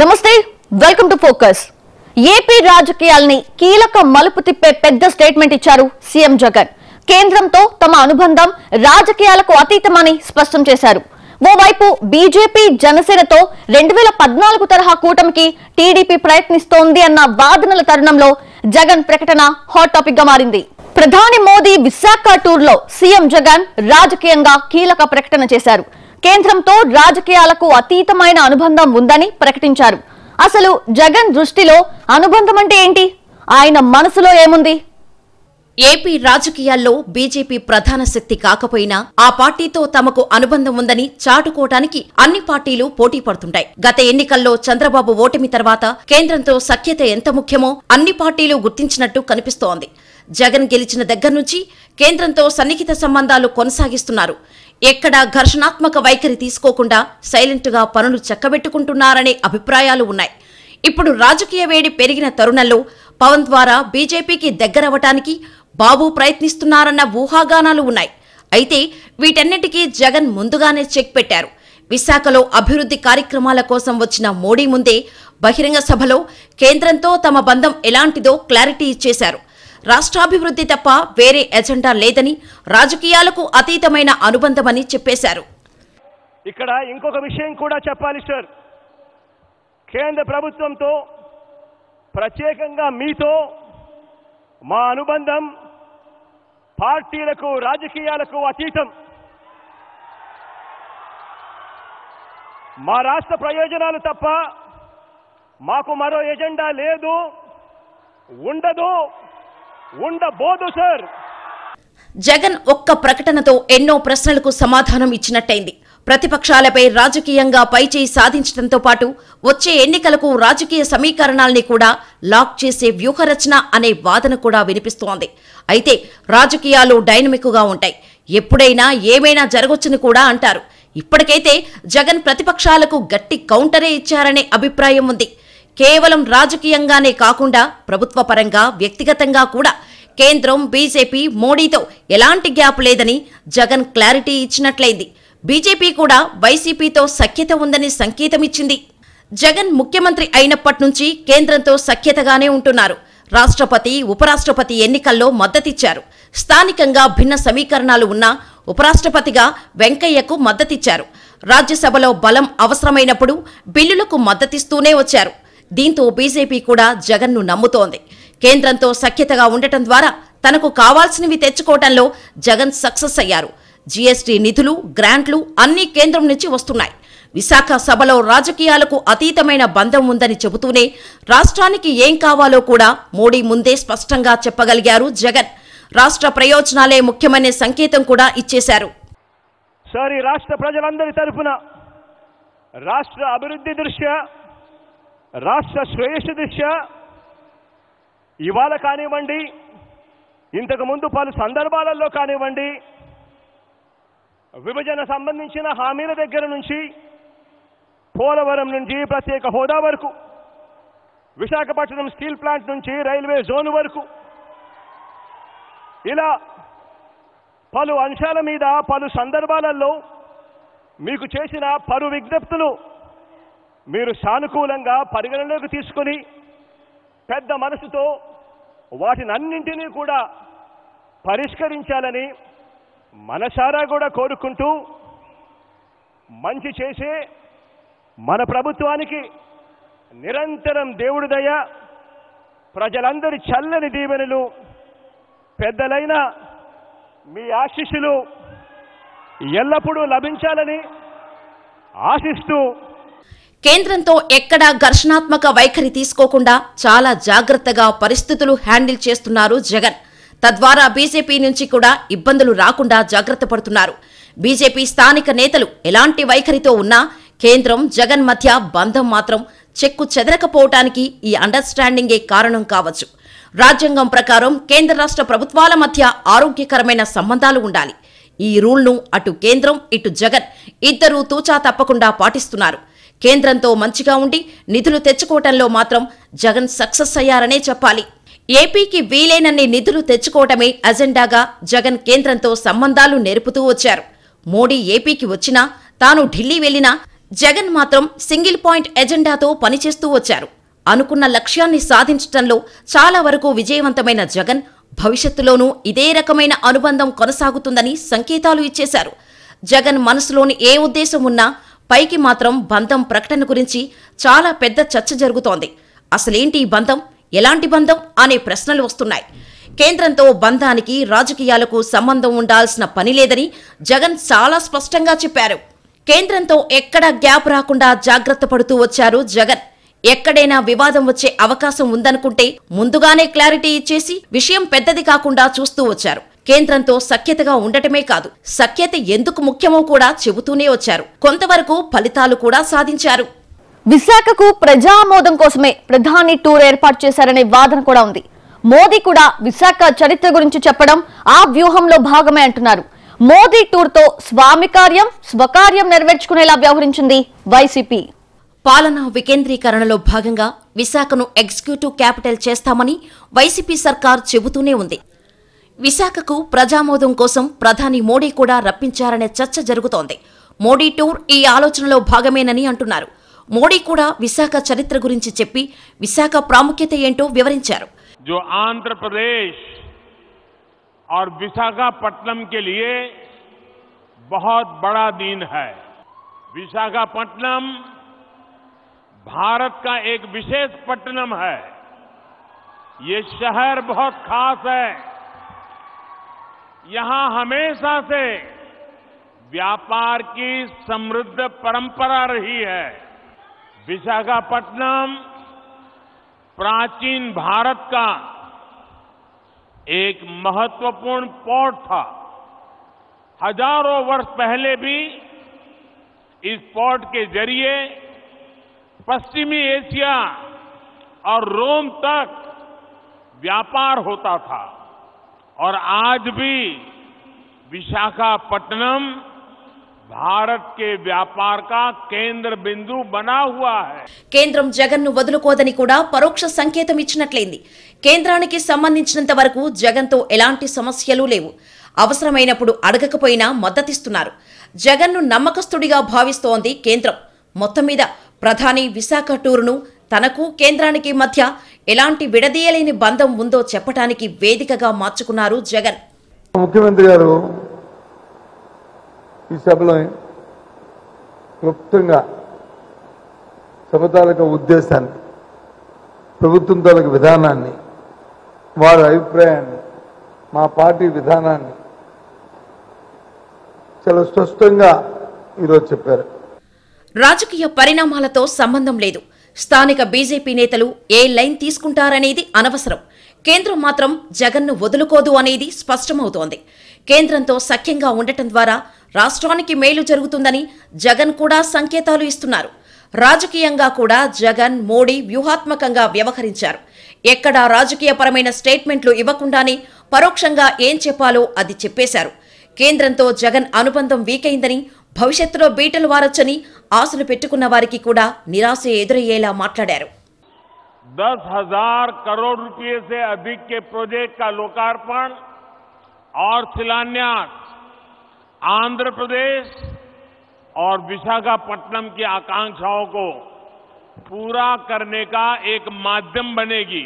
నమస్తే welcome to focus AP రాజకీయాల్ని కీలక మలుపు తిప్పే పెద్ద స్టేట్మెంట్ ఇచ్చారు సీఎం జగన్ కేంద్రంతో తమ అనుబంధం రాజకీయాలకు అతీతమని స్పష్టం చేశారు ఓవైపు బీజేపీ జనసేనతో రెండు వేల పద్నాలుగు తరహా కూటమికి టీడీపీ ప్రయత్నిస్తోంది అన్న వాదనల తరుణంలో జగన్ ప్రకటన హాట్ టాపిక్ గా మారింది ప్రధాని మోదీ విశాఖ టూర్ లో సీఎం జగన్ రాజకీయంగా కీలక ప్రకటన చేశారు కేంద్రంతో రాజకీయాలకు అతీతమైన అనుబంధం ఉందని ప్రకటించారు అసలు జగన్ దృష్టిలో అనుబంధం అంటే ఏంటి ఆయన మనసులో ఏముంది ఏపీ రాజకీయాల్లో బీజేపీ ప్రధాన శక్తి కాకపోయినా ఆ పార్టీతో తమకు అనుబంధం ఉందని చాటుకోవటానికి అన్ని పార్టీలు పోటీ పడుతుంటాయి గత ఎన్నికల్లో చంద్రబాబు ఓటమి తర్వాత కేంద్రంతో సఖ్యత ఎంత ముఖ్యమో అన్ని పార్టీలు గుర్తించినట్టు కనిపిస్తోంది జగన్ గెలిచిన దగ్గర నుంచి కేంద్రంతో సన్నిహిత సంబంధాలు కొనసాగిస్తున్నారు ఎక్కడా ఘర్షణాత్మక వైఖరి తీసుకోకుండా సైలెంట్గా పనులు చక్కబెట్టుకుంటున్నారనే అభిప్రాయాలు ఉన్నాయి ఇప్పుడు రాజకీయ వేడి పెరిగిన తరుణంలో పవన్ ద్వారా బీజేపీకి దగ్గరవటానికి బాబు ప్రయత్నిస్తున్నారన్న ఊహాగానాలు ఉన్నాయి అయితే వీటన్నిటికీ జగన్ ముందుగానే చెక్ పెట్టారు విశాఖలో అభివృద్ధి కార్యక్రమాల కోసం వచ్చిన మోడీ ముందే బహిరంగ సభలో కేంద్రంతో తమ బంధం ఎలాంటిదో క్లారిటీ ఇచ్చేశారు రాష్ట్రాభివృద్ధి తప్ప వేరే ఎజెండా లేదని రాజకీయాలకు అతీతమైన అనుబంధమని చెప్పేశారు ఇక్కడ ఇంకొక విషయం కూడా చెప్పాలి సార్ కేంద్ర ప్రభుత్వంతో ప్రత్యేకంగా మీతో మా అనుబంధం పార్టీలకు రాజకీయాలకు అతీతం మా రాష్ట్ర ప్రయోజనాలు తప్ప మాకు మరో ఎజెండా లేదు ఉండదు ఉండబోదు సార్ జగన్ ఒక్క ప్రకటనతో ఎన్నో ప్రశ్నలకు సమాధానం ఇచ్చినట్టయింది ప్రతిపక్షాలపై రాజకీయంగా పైచేయి సాధించడంతో పాటు వచ్చే ఎన్నికలకు రాజకీయ సమీకరణాల్ని కూడా లాక్ చేసే వ్యూహరచన అనే వాదన కూడా వినిపిస్తోంది అయితే రాజకీయాలు డైనమిక్గా ఉంటాయి ఎప్పుడైనా ఏమైనా జరగొచ్చని కూడా అంటారు ఇప్పటికైతే జగన్ ప్రతిపక్షాలకు గట్టి కౌంటరే ఇచ్చారనే అభిప్రాయం ఉంది కేవలం రాజకీయంగానే కాకుండా ప్రభుత్వ పరంగా వ్యక్తిగతంగా కూడా కేంద్రం బీజేపీ మోడీతో ఎలాంటి గ్యాప్ లేదని జగన్ క్లారిటీ ఇచ్చినట్లయింది బీజేపీ కూడా వైసీపీతో సఖ్యత ఉందని సంకేతమిచ్చింది జగన్ ముఖ్యమంత్రి అయినప్పటి నుంచి కేంద్రంతో సఖ్యతగానే ఉంటున్నారు రాష్ట్రపతి ఉపరాష్ట్రపతి ఎన్నికల్లో మద్దతిచ్చారు స్థానికంగా భిన్న సమీకరణాలు ఉన్నా ఉపరాష్ట్రపతిగా వెంకయ్యకు మద్దతిచ్చారు రాజ్యసభలో బలం అవసరమైనప్పుడు బిల్లులకు మద్దతిస్తూనే వచ్చారు దీంతో బీజేపీ కూడా జగన్ను నమ్ముతోంది కేంద్రంతో సఖ్యతగా ఉండటం ద్వారా తనకు కావాల్సినవి తెచ్చుకోవటంలో జగన్ సక్సెస్ అయ్యారు జీఎస్టీ నిధులు గ్రాంట్లు అన్నీ కేంద్రం నుంచి వస్తున్నాయి విశాఖ సభలో రాజకీయాలకు అతీతమైన బంధం ఉందని చెబుతూనే రాష్ట్రానికి ఏం కావాలో కూడా మోడీ ముందే స్పష్టంగా చెప్పగలిగారు జగన్ రాష్ట్ర ప్రయోజనాలే ముఖ్యమనే సంకేతం కూడా ఇచ్చేశారు సారీ రాష్ట్ర ప్రజలందరి తరఫున రాష్ట్ర అభివృద్ధి దృష్ట్యా రాష్ట్ర శ్రేయస్సు దిశ ఇవాళ కానివ్వండి ఇంతకుముందు పలు సందర్భాలలో కానివ్వండి విభజన సంబంధించిన హామీల దగ్గర నుంచి పోలవరం నుంచి ప్రత్యేక హోదా వరకు విశాఖపట్నం స్టీల్ ప్లాంట్ నుంచి రైల్వే జోన్ వరకు ఇలా పలు అంశాల మీద పలు సందర్భాలలో మీకు చేసిన పలు విజ్ఞప్తులు మీరు సానుకూలంగా పరిగణలోకి తీసుకొని పెద్ద మనసుతో వాటినన్నింటినీ కూడా పరిష్కరించాలని మనసారా కూడా కోరుకుంటూ మంచి చేసే మన ప్రభుత్వానికి నిరంతరం దేవుడి దయ ప్రజలందరి చల్లని దీవెనలు పెద్దలైన మీ ఆశీస్సులు ఎల్లప్పుడూ లభించాలని ఆశిస్తూ కేంద్రంతో ఎక్కడా ఘర్షణాత్మక వైఖరి తీసుకోకుండా చాలా జాగ్రత్తగా పరిస్థితులు హ్యాండిల్ చేస్తున్నారు జగన్ తద్వారా బీజేపీ నుంచి కూడా ఇబ్బందులు రాకుండా జాగ్రత్త పడుతున్నారు బీజేపీ స్థానిక నేతలు ఎలాంటి వైఖరితో ఉన్నా కేంద్రం జగన్ మధ్య బంధం మాత్రం చెక్కు చెదరకపోవటానికి ఈ అండర్స్టాండింగే కారణం కావచ్చు రాజ్యాంగం ప్రకారం కేంద్ర రాష్ట్ర ప్రభుత్వాల మధ్య ఆరోగ్యకరమైన సంబంధాలు ఉండాలి ఈ రూల్ను అటు కేంద్రం ఇటు జగన్ ఇద్దరూ తూచా తప్పకుండా పాటిస్తున్నారు కేంద్రంతో మంచిగా ఉండి నిధులు తెచ్చుకోవటంలో మాత్రం జగన్ సక్సెస్ అయ్యారనే చెప్పాలి ఏపీకి వీలైనన్ని నిధులు తెచ్చుకోవటమే అజెండాగా జగన్ కేంద్రంతో సంబంధాలు నేర్పుతూ వచ్చారు మోడీ ఏపీకి వచ్చినా తాను ఢిల్లీ వెళ్లినా జగన్ మాత్రం సింగిల్ పాయింట్ ఎజెండాతో పనిచేస్తూ వచ్చారు అనుకున్న లక్ష్యాన్ని సాధించటంలో చాలా వరకు విజయవంతమైన జగన్ భవిష్యత్తులోనూ ఇదే రకమైన అనుబంధం కొనసాగుతుందని సంకేతాలు ఇచ్చేశారు జగన్ మనసులోని ఏ ఉద్దేశం ఉన్నా పైకి మాత్రం బంధం ప్రకటన గురించి చాలా పెద్ద చర్చ జరుగుతోంది అసలేంటి ఈ బంధం ఎలాంటి బంధం అనే ప్రశ్నలు వస్తున్నాయి కేంద్రంతో బంధానికి రాజకీయాలకు సంబంధం ఉండాల్సిన పని లేదని జగన్ చాలా స్పష్టంగా చెప్పారు కేంద్రంతో ఎక్కడా గ్యాప్ రాకుండా జాగ్రత్త పడుతూ వచ్చారు జగన్ ఎక్కడైనా వివాదం వచ్చే అవకాశం ఉందనుకుంటే ముందుగానే క్లారిటీ ఇచ్చేసి విషయం పెద్దది కాకుండా చూస్తూ వచ్చారు కేంద్రంతో సఖ్యతగా ఉండటమే కాదు సఖ్యత ఎందుకు ముఖ్యమో కూడా చెబుతూనే వచ్చారు కొంతవరకు ఫలితాలు కూడా సాధించారు విశాఖకు ప్రజామోదం కోసమే ప్రధాని టూర్ ఏర్పాటు చేశారనే వాదన కూడా ఉంది మోదీ కూడా విశాఖ చరిత్ర గురించి చెప్పడం ఆ వ్యూహంలో భాగమే అంటున్నారు మోదీ టూర్తో స్వామి కార్యం స్వకార్యం నెరవేర్చుకునేలా వ్యవహరించింది వైసీపీ పాలన వికేంద్రీకరణలో భాగంగా విశాఖను ఎగ్జిక్యూటివ్ క్యాపిటల్ చేస్తామని వైసీపీ సర్కార్ చెబుతూనే ఉంది విశాఖకు ప్రజామోదం కోసం ప్రధాని మోడీ కూడా రప్పించారనే చర్చ జరుగుతోంది మోడీ టూర్ ఈ ఆలోచనలో భాగమేనని అంటున్నారు మోడీ కూడా విశాఖ చరిత్ర గురించి చెప్పి విశాఖ ప్రాముఖ్యత ఏంటో వివరించారు ఆంధ్రప్రదేశ్ और विशाखापट्टनम के लिए बहुत बड़ा दिन है विशाखापट्टनम भारत का एक विशेष है ये शहर बहुत खास है यहां हमेशा से व्यापार की समृद्ध परंपरा रही है विशाखापट्टनम प्राचीन भारत का एक महत्वपूर्ण पोर्ट था हजारों वर्ष पहले भी इस पोर्ट के जरिए पश्चिमी एशिया और रोम तक व्यापार होता था और आज भी विशाखापट्टनम భారత్ కే వ్యాపార్ కా కేంద్ర బిందు బనా హువా హై కేంద్రం జగన్ ను వదులుకోదని కూడా పరోక్ష సంకేతం ఇచ్చినట్లయింది కేంద్రానికి సంబంధించినంత వరకు జగన్ తో ఎలాంటి సమస్యలు లేవు అవసరమైనప్పుడు అడగకపోయినా మద్దతిస్తున్నారు జగన్ ను నమ్మకస్తుడిగా భావిస్తోంది కేంద్రం మొత్తం మీద ప్రధాని విశాఖ టూరును తనకు కేంద్రానికి మధ్య ఎలాంటి విడదీయలేని బంధం ఉందో చెప్పడానికి వేదికగా మార్చుకున్నారు జగన్ ముఖ్యమంత్రి గారు ఈ సభలో క్లుప్తంగా సభ తాలక ఉద్దేశాన్ని ప్రభుత్వం తాలక విధానాన్ని వారి అభిప్రాయాన్ని మా పార్టీ విధానాన్ని చాలా స్పష్టంగా ఈరోజు చెప్పారు రాజకీయ పరిణామాలతో సంబంధం లేదు స్థానిక బీజేపీ నేతలు ఏ లైన్ తీసుకుంటారనేది అనవసరం కేంద్రం మాత్రం జగన్ను వదులుకోదు అనేది స్పష్టమవుతోంది కేంద్రంతో సఖ్యంగా ఉండటం ద్వారా రాష్ట్రానికి మేలు జరుగుతుందని జగన్ కూడా సంకేతాలు ఇస్తున్నారు రాజకీయంగా కూడా జగన్ మోడీ వ్యూహాత్మకంగా వ్యవహరించారు ఎక్కడా రాజకీయపరమైన స్టేట్మెంట్లు ఇవ్వకుండానే పరోక్షంగా ఏం చెప్పాలో అది చెప్పేశారు కేంద్రంతో జగన్ అనుబంధం వీకైందని భవిష్యత్తులో బీటలు వారొచ్చని ఆశలు పెట్టుకున్న निराश కూడా दस हजार करोड़ रुपए से अधिक के प्रोजेक्ट का लोकार्पण और शिलान्यास आंध्र प्रदेश और विशाखापट्टनम की आकांक्षाओं को पूरा करने का एक माध्यम बनेगी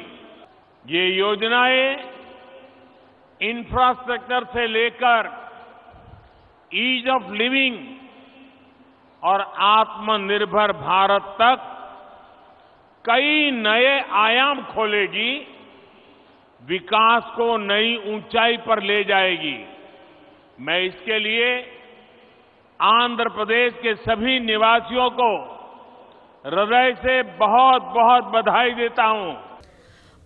ये योजनाएं इंफ्रास्ट्रक्चर से लेकर ईज ऑफ लिविंग और आत्मनिर्भर भारत तक कई नए आयाम खोलेगी विकास को नई ऊंचाई पर ले जाएगी मैं इसके लिए आंध्र प्रदेश के सभी निवासियों को हृदय से बहुत बहुत बधाई देता हूं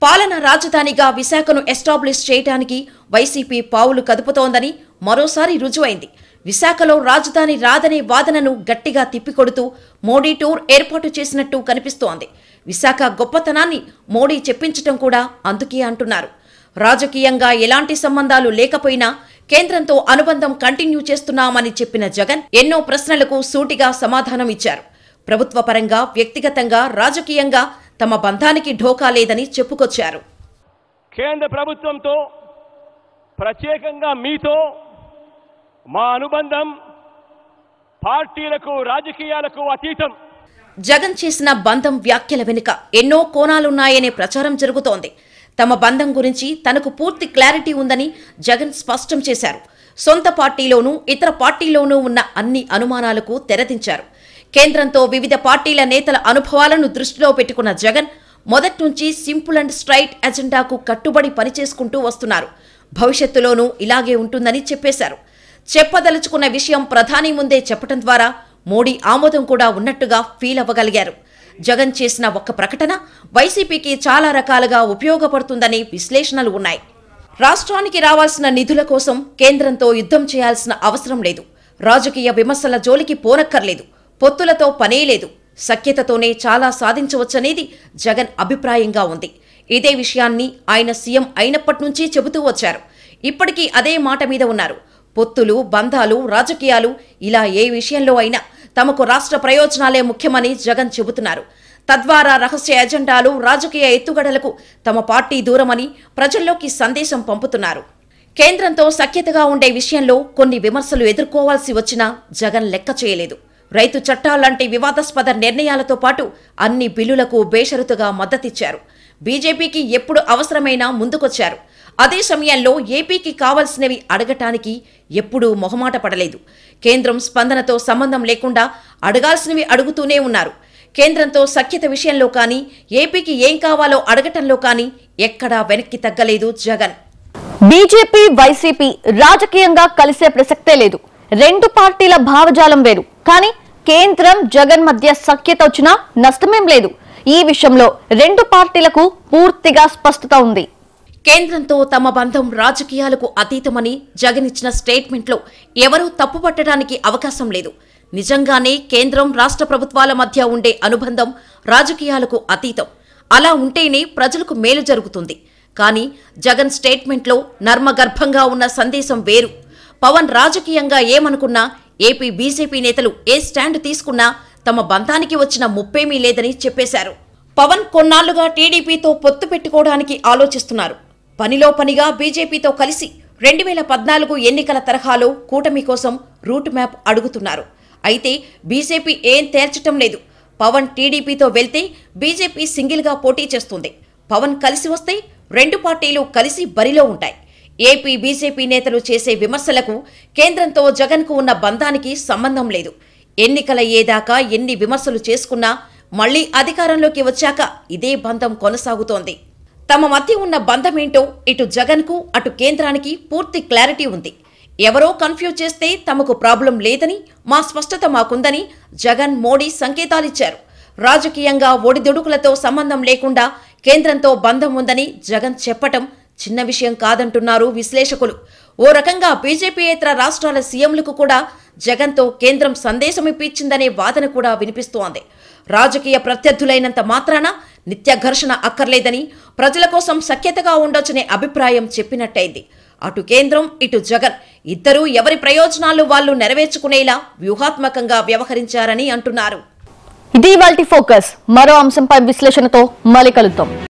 पालन राजधानी का विशाख एस्टाब्ली वैसी पाउल कदपतनी मोसारी रुजुई విశాఖలో రాజధాని రాదనే వాదనను గట్టిగా తిప్పికొడుతూ మోడీ టూర్ ఏర్పాటు చేసినట్టు కనిపిస్తోంది విశాఖ గొప్పతనాన్ని మోడీ చెప్పించటం కూడా అందుకే అంటున్నారు రాజకీయంగా ఎలాంటి సంబంధాలు లేకపోయినా కేంద్రంతో అనుబంధం కంటిన్యూ చేస్తున్నామని చెప్పిన జగన్ ఎన్నో ప్రశ్నలకు సూటిగా సమాధానం ఇచ్చారు ప్రభుత్వ పరంగా వ్యక్తిగతంగా రాజకీయంగా తమ బంధానికి ఢోకా లేదని చెప్పుకొచ్చారు కేంద్ర ప్రభుత్వంతో ప్రత్యేకంగా మీతో మా అనుబంధం పార్టీలకు రాజకీయాలకు అతీతం జగన్ చేసిన బంధం వ్యాఖ్యల వెనుక ఎన్నో కోణాలున్నాయనే ప్రచారం జరుగుతోంది తమ బంధం గురించి తనకు పూర్తి క్లారిటీ ఉందని జగన్ స్పష్టం చేశారు సొంత పార్టీలోనూ ఇతర పార్టీలోనూ ఉన్న అన్ని అనుమానాలకు తెరదించారు కేంద్రంతో వివిధ పార్టీల నేతల అనుభవాలను దృష్టిలో పెట్టుకున్న జగన్ మొదటి నుంచి సింపుల్ అండ్ స్ట్రైట్ అజెండాకు కట్టుబడి పనిచేసుకుంటూ వస్తున్నారు భవిష్యత్తులోనూ ఇలాగే ఉంటుందని చెప్పేశారు చెప్పదలుచుకున్న విషయం ప్రధాని ముందే చెప్పడం ద్వారా మోడీ ఆమోదం కూడా ఉన్నట్టుగా ఫీల్ అవ్వగలిగారు జగన్ చేసిన ఒక్క ప్రకటన వైసీపీకి చాలా రకాలుగా ఉపయోగపడుతుందని విశ్లేషణలు ఉన్నాయి రాష్ట్రానికి రావాల్సిన నిధుల కోసం కేంద్రంతో యుద్ధం చేయాల్సిన అవసరం లేదు రాజకీయ విమర్శల జోలికి పోనక్కర్లేదు పొత్తులతో పనే లేదు సఖ్యతతోనే చాలా సాధించవచ్చనేది జగన్ అభిప్రాయంగా ఉంది ఇదే విషయాన్ని ఆయన సీఎం అయినప్పటి నుంచి చెబుతూ వచ్చారు ఇప్పటికీ అదే మాట మీద ఉన్నారు పొత్తులు బంధాలు రాజకీయాలు ఇలా ఏ విషయంలో అయినా తమకు రాష్ట్ర ప్రయోజనాలే ముఖ్యమని జగన్ చెబుతున్నారు తద్వారా రహస్య ఎజెండాలు రాజకీయ ఎత్తుగడలకు తమ పార్టీ దూరమని ప్రజల్లోకి సందేశం పంపుతున్నారు కేంద్రంతో సఖ్యతగా ఉండే విషయంలో కొన్ని విమర్శలు ఎదుర్కోవాల్సి వచ్చినా జగన్ లెక్క చేయలేదు రైతు చట్టాలంటి వివాదాస్పద నిర్ణయాలతో పాటు అన్ని బిల్లులకు బేషరతుగా మద్దతిచ్చారు బీజేపీకి ఎప్పుడు అవసరమైనా ముందుకొచ్చారు అదే సమయంలో ఏపీకి కావాల్సినవి అడగటానికి ఎప్పుడూ మొహమాట పడలేదు కేంద్రం స్పందనతో సంబంధం లేకుండా అడగాల్సినవి అడుగుతూనే ఉన్నారు కేంద్రంతో సఖ్యత విషయంలో కానీ ఏపీకి ఏం కావాలో అడగటంలో కానీ ఎక్కడా వెనక్కి తగ్గలేదు జగన్ బీజేపీ వైసీపీ రాజకీయంగా కలిసే ప్రసక్తే లేదు రెండు పార్టీల భావజాలం వేరు కానీ కేంద్రం జగన్ మధ్య సఖ్యత వచ్చినా నష్టమేం లేదు ఈ విషయంలో రెండు పార్టీలకు పూర్తిగా స్పష్టత ఉంది కేంద్రంతో తమ బంధం రాజకీయాలకు అతీతమని జగన్ ఇచ్చిన స్టేట్మెంట్లో ఎవరూ తప్పుపట్టడానికి అవకాశం లేదు నిజంగానే కేంద్రం రాష్ట్ర ప్రభుత్వాల మధ్య ఉండే అనుబంధం రాజకీయాలకు అతీతం అలా ఉంటేనే ప్రజలకు మేలు జరుగుతుంది కానీ జగన్ స్టేట్మెంట్లో నర్మగర్భంగా ఉన్న సందేశం వేరు పవన్ రాజకీయంగా ఏమనుకున్నా ఏపీ బీజేపీ నేతలు ఏ స్టాండ్ తీసుకున్నా తమ బంధానికి వచ్చిన ముప్పేమీ లేదని చెప్పేశారు పవన్ కొన్నాళ్లుగా టీడీపీతో పొత్తు పెట్టుకోవడానికి ఆలోచిస్తున్నారు పనిలో పనిగా బీజేపీతో కలిసి రెండు వేల పద్నాలుగు ఎన్నికల తరహాలో కూటమి కోసం రూట్ మ్యాప్ అడుగుతున్నారు అయితే బీజేపీ ఏం తేల్చటం లేదు పవన్ టీడీపీతో వెళ్తే బీజేపీ సింగిల్గా పోటీ చేస్తుంది పవన్ కలిసి వస్తే రెండు పార్టీలు కలిసి బరిలో ఉంటాయి ఏపీ బీజేపీ నేతలు చేసే విమర్శలకు కేంద్రంతో జగన్కు ఉన్న బంధానికి సంబంధం లేదు ఎన్నికల ఏదాకా ఎన్ని విమర్శలు చేసుకున్నా మళ్లీ అధికారంలోకి వచ్చాక ఇదే బంధం కొనసాగుతోంది తమ మధ్య ఉన్న బంధమేంటో ఇటు జగన్కు అటు కేంద్రానికి పూర్తి క్లారిటీ ఉంది ఎవరో కన్ఫ్యూజ్ చేస్తే తమకు ప్రాబ్లం లేదని మా స్పష్టత మాకుందని జగన్ మోడీ సంకేతాలిచ్చారు రాజకీయంగా ఒడిదుడుకులతో సంబంధం లేకుండా కేంద్రంతో బంధం ఉందని జగన్ చెప్పటం చిన్న విషయం కాదంటున్నారు విశ్లేషకులు ఓ రకంగా బీజేపీయేతర రాష్ట్రాల సీఎంలకు కూడా జగన్తో కేంద్రం సందేశం ఇప్పించిందనే వాదన కూడా వినిపిస్తోంది రాజకీయ ప్రత్యర్థులైనంత మాత్రాన నిత్య ఘర్షణ అక్కర్లేదని ప్రజల కోసం సఖ్యతగా ఉండొచ్చనే అభిప్రాయం చెప్పినట్టయింది అటు కేంద్రం ఇటు జగన్ ఇద్దరూ ఎవరి ప్రయోజనాలు వాళ్ళు నెరవేర్చుకునేలా వ్యూహాత్మకంగా వ్యవహరించారని అంటున్నారు ఇటీవల్టి ఫోకస్ మరో అంశంపై విశ్లేషణతో మళ్ళీ కలుద్దాం